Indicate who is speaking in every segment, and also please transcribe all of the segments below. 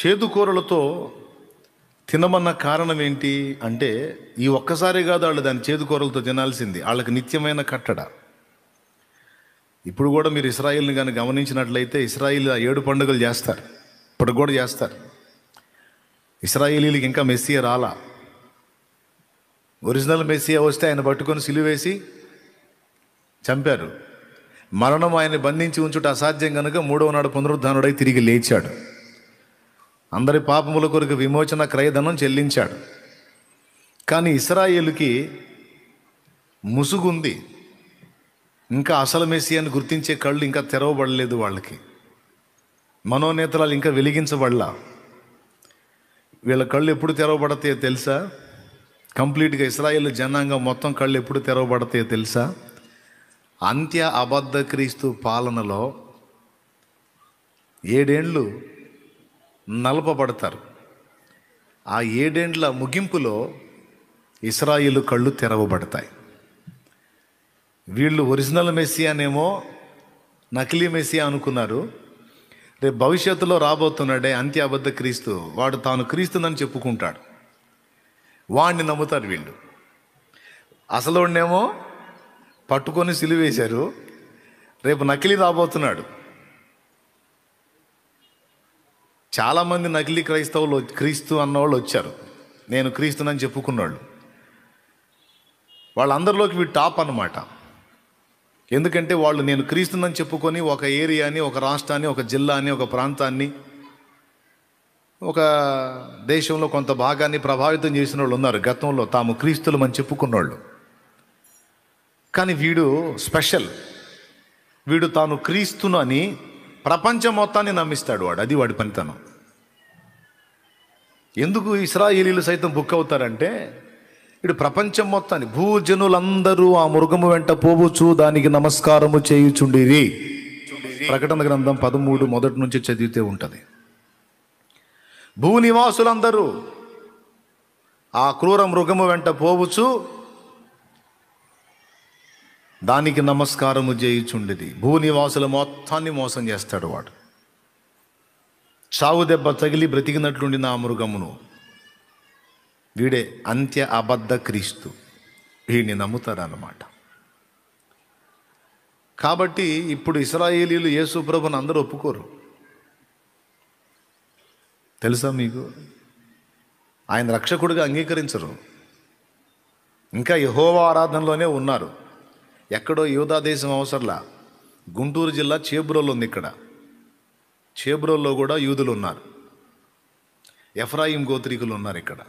Speaker 1: చేదుకూరలతో తినమన్న కారణం ఏంటి అంటే ఈ ఒక్కసారి కాదు వాళ్ళు దాని చేదుకూరలతో తినాల్సింది వాళ్ళకి నిత్యమైన కట్టడ ఇప్పుడు కూడా మీరు ఇస్రాయిల్ని కానీ గమనించినట్లయితే ఇస్రాయిల్ ఏడు పండుగలు చేస్తారు ఇప్పుడు కూడా చేస్తారు ఇస్రాయిలీలకి ఇంకా మెస్సీ రాలా ఒరిజినల్ మెస్సీ వస్తే ఆయన పట్టుకొని సిలివేసి చంపారు మరణం ఆయన బంధించి ఉంచుట అసాధ్యం కనుక మూడవ నాడు పునరుద్ధానుడై తిరిగి లేచాడు అందరి పాపముల కొరకు విమోచన క్రయధనం చెల్లించాడు కానీ ఇస్రాయేలుకి ముసుగుంది ఇంకా అసలు మెస్సి అని గుర్తించే కళ్ళు ఇంకా తెరవబడలేదు వాళ్ళకి మనోనేతరాలు ఇంకా వెలిగించబడలా వీళ్ళ కళ్ళు ఎప్పుడు తెరవబడతాయో తెలుసా కంప్లీట్గా ఇస్రాయేల్ జనాంగం మొత్తం కళ్ళు ఎప్పుడు తెరవబడతాయో తెలుసా అంత్య అబద్ధ క్రీస్తు పాలనలో ఏడేండ్లు నలపబడతారు ఆ ఏడేండ్ల ముగింపులో ఇస్రాయిలు కళ్ళు తెరవబడతాయి వీళ్ళు ఒరిజినల్ మెస్సియానేమో నకిలీ మెస్సియా అనుకున్నారు రేపు భవిష్యత్తులో రాబోతున్నాడే అంత్యాబద్ధ క్రీస్తు వాడు తాను క్రీస్తునని చెప్పుకుంటాడు వాణ్ణి నమ్ముతారు వీళ్ళు అసలు పట్టుకొని సిలివేశారు రేపు నకిలీ రాబోతున్నాడు చాలామంది నకిలీ క్రైస్తవులు క్రీస్తు అన్నవాళ్ళు వచ్చారు నేను క్రీస్తునని చెప్పుకున్నాళ్ళు వాళ్ళందరిలోకి వీడు టాప్ అనమాట ఎందుకంటే వాళ్ళు నేను క్రీస్తునని చెప్పుకొని ఒక ఏరియాని ఒక రాష్ట్రాన్ని ఒక జిల్లాని ఒక ప్రాంతాన్ని ఒక దేశంలో కొంత భాగాన్ని ప్రభావితం చేసిన వాళ్ళు ఉన్నారు గతంలో తాము క్రీస్తులు అని చెప్పుకున్నవాళ్ళు కానీ వీడు స్పెషల్ వీడు తాను క్రీస్తునని ప్రపంచం మొత్తాన్ని నమ్మిస్తాడు వాడు అది వాడి పనితనం ఎందుకు ఇస్రాయేలీలు సైతం బుక్ అవుతారంటే ఇటు ప్రపంచం మొత్తాన్ని భూజనులందరూ ఆ మృగము వెంట పోవచ్చు దానికి నమస్కారము చేయుచుండిరి ప్రకటన గ్రంథం పదమూడు మొదటి నుంచి చదివితే ఉంటుంది భూనివాసులందరూ ఆ క్రూర మృగము వెంట పోవచ్చు దానికి నమస్కారము చేయుచుండేది భూనివాసుల మొత్తాన్ని మోసం చేస్తాడు వాడు చావు దెబ్బ తగిలి బ్రతికినట్లుండి నా మృగమును వీడే అంత్య అబద్ధ క్రీస్తు వీడిని నమ్ముతారన్నమాట కాబట్టి ఇప్పుడు ఇస్రాయేలీలు యేసు ప్రభుని అందరూ ఒప్పుకోరు తెలుసా మీకు ఆయన రక్షకుడిగా అంగీకరించరు ఇంకా యహోవ ఆరాధనలోనే ఉన్నారు ఎక్కడో యూదా దేశం అవసరంలా గుంటూరు జిల్లా చేబ్రోలో ఉంది ఇక్కడ చేబ్రోల్లో కూడా యూదులు ఉన్నారు ఎఫ్రాయిం గోత్రికులు ఉన్నారు ఇక్కడ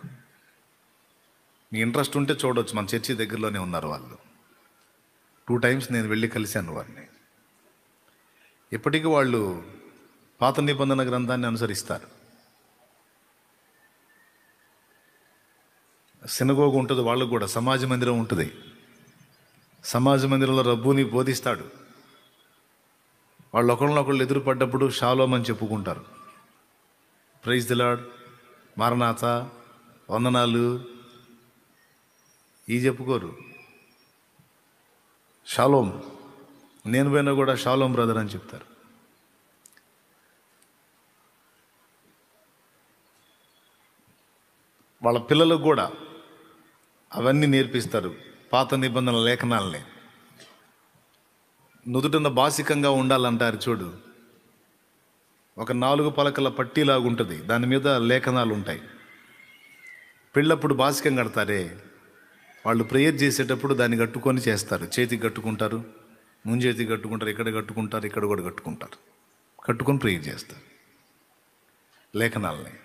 Speaker 1: మీ ఇంట్రెస్ట్ ఉంటే చూడవచ్చు మన చర్చి దగ్గరలోనే ఉన్నారు వాళ్ళు టూ టైమ్స్ నేను వెళ్ళి కలిశాను వారిని ఇప్పటికీ వాళ్ళు పాత నిబంధన గ్రంథాన్ని అనుసరిస్తారు సినగోగు ఉంటుంది వాళ్ళకు కూడా సమాజ మందిరం ఉంటుంది సమాజ మందిరంలో రబ్బుని బోధిస్తాడు వాళ్ళు ఒకళ్ళనొకళ్ళు ఎదురుపడ్డప్పుడు అని చెప్పుకుంటారు ప్రైజ్ దిలాడ్ మారనాథ వందనాలు ఈ చెప్పుకోరు షాలోం నేను పోయినా కూడా షాలోం బ్రదర్ అని చెప్తారు వాళ్ళ పిల్లలకు కూడా అవన్నీ నేర్పిస్తారు పాత నిబంధనల లేఖనాలని నుదుటన బాసికంగా ఉండాలంటారు చూడు ఒక నాలుగు పలకల పట్టీలాగుంటుంది దాని మీద లేఖనాలు ఉంటాయి పెళ్ళప్పుడు బాసికం కడతారే వాళ్ళు ప్రేయర్ చేసేటప్పుడు దాన్ని కట్టుకొని చేస్తారు చేతికి కట్టుకుంటారు ముంజేతి కట్టుకుంటారు ఇక్కడ కట్టుకుంటారు ఇక్కడ కూడా కట్టుకుంటారు కట్టుకొని ప్రేయర్ చేస్తారు లేఖనాలని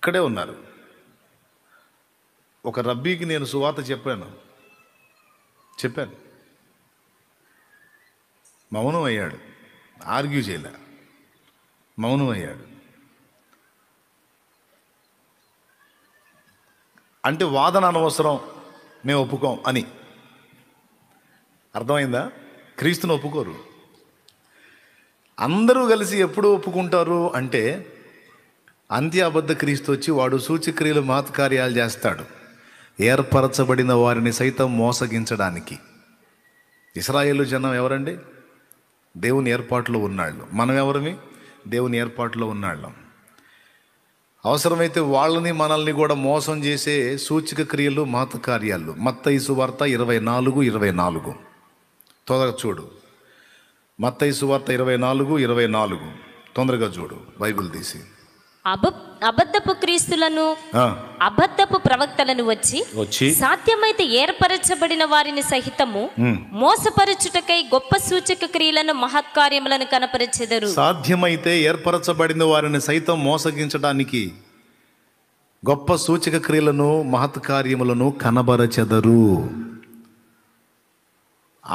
Speaker 1: ఇక్కడే ఉన్నారు ఒక రబ్బీకి నేను సువాత చెప్పాను చెప్పాను మౌనం అయ్యాడు ఆర్గ్యూ చేయలే మౌనం అయ్యాడు అంటే వాదన అనవసరం మేము ఒప్పుకోం అని అర్థమైందా క్రీస్తుని ఒప్పుకోరు అందరూ కలిసి ఎప్పుడు ఒప్పుకుంటారు అంటే అంత్యాబద్ధ క్రీస్తు వచ్చి వాడు సూచక్రియలు మహత్కార్యాలు చేస్తాడు ఏర్పరచబడిన వారిని సైతం మోసగించడానికి ఇస్రాయేల్ జనం ఎవరండి దేవుని ఏర్పాట్లో ఉన్నాళ్ళు మనం ఎవరిని దేవుని ఏర్పాట్లో ఉన్నాళ్ళం అవసరమైతే వాళ్ళని మనల్ని కూడా మోసం చేసే సూచిక క్రియలు మహత కార్యాలు మత్తైసు వార్త ఇరవై నాలుగు ఇరవై నాలుగు తొందరగా చూడు మత్తైసు వార్త ఇరవై నాలుగు ఇరవై నాలుగు తొందరగా చూడు బైబిల్ తీసి అబద్ధపు క్రీస్తులను అబద్ధపు ప్రవక్తలను వచ్చి వచ్చి సాధ్యమైతే ఏర్పరచబడిన వారిని సహితము మోసపరచుటకై గొప్ప సూచక క్రియలను మహత్కార్యములను కనపరచెదరు సాధ్యమైతే ఏర్పరచబడిన వారిని సైతం మోసగించడానికి గొప్ప సూచక క్రియలను మహత్కార్యములను కనబరచెదరు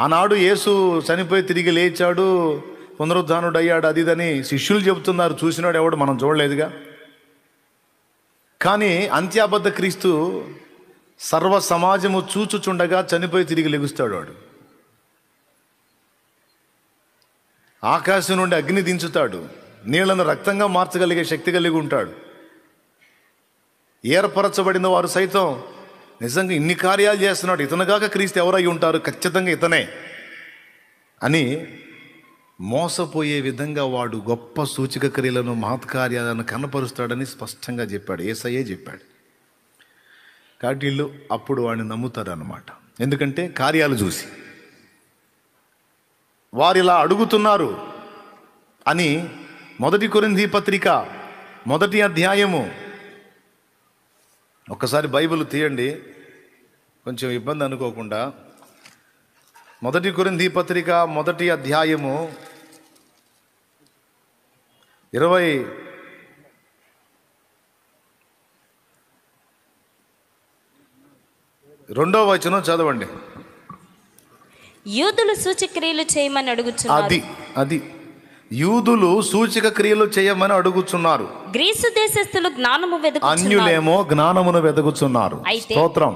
Speaker 1: ఆనాడు యేసు చనిపోయి తిరిగి లేచాడు పునరుద్ధానుడయ్యాడు అదిదని శిష్యులు చెబుతున్నారు చూసినాడు ఎవడు మనం చూడలేదుగా కానీ అంత్యాబద్ధ క్రీస్తు సర్వ సమాజము చూచుచుండగా చనిపోయి తిరిగి లెగుస్తాడు వాడు ఆకాశం నుండి అగ్ని దించుతాడు నీళ్లను రక్తంగా మార్చగలిగే శక్తి కలిగి ఉంటాడు ఏర్పరచబడిన వారు సైతం నిజంగా ఇన్ని కార్యాలు చేస్తున్నాడు ఇతను కాక క్రీస్తు ఎవరై ఉంటారు ఖచ్చితంగా ఇతనే అని మోసపోయే విధంగా వాడు గొప్ప సూచక క్రియలను మహత్కార్యాలను కనపరుస్తాడని స్పష్టంగా చెప్పాడు ఏసయ్యే చెప్పాడు కాబట్టి వీళ్ళు అప్పుడు వాడిని నమ్ముతారనమాట ఎందుకంటే కార్యాలు చూసి వారు ఇలా అడుగుతున్నారు అని మొదటి కొరింది పత్రిక మొదటి అధ్యాయము ఒక్కసారి బైబిల్ తీయండి కొంచెం ఇబ్బంది అనుకోకుండా మొదటి కొరింది పత్రిక మొదటి అధ్యాయము ఇరవై రెండో వచనం చదవండి యూదులు క్రియలు చేయమని అడుగుచు అది అది యూదులు సూచక క్రియలు చేయమని అడుగుచున్నారు గ్రీసు దేశస్థులు జ్ఞానము వెదుకు అన్యులేమో జ్ఞానమును వెదుగుచున్నారు స్తోత్రం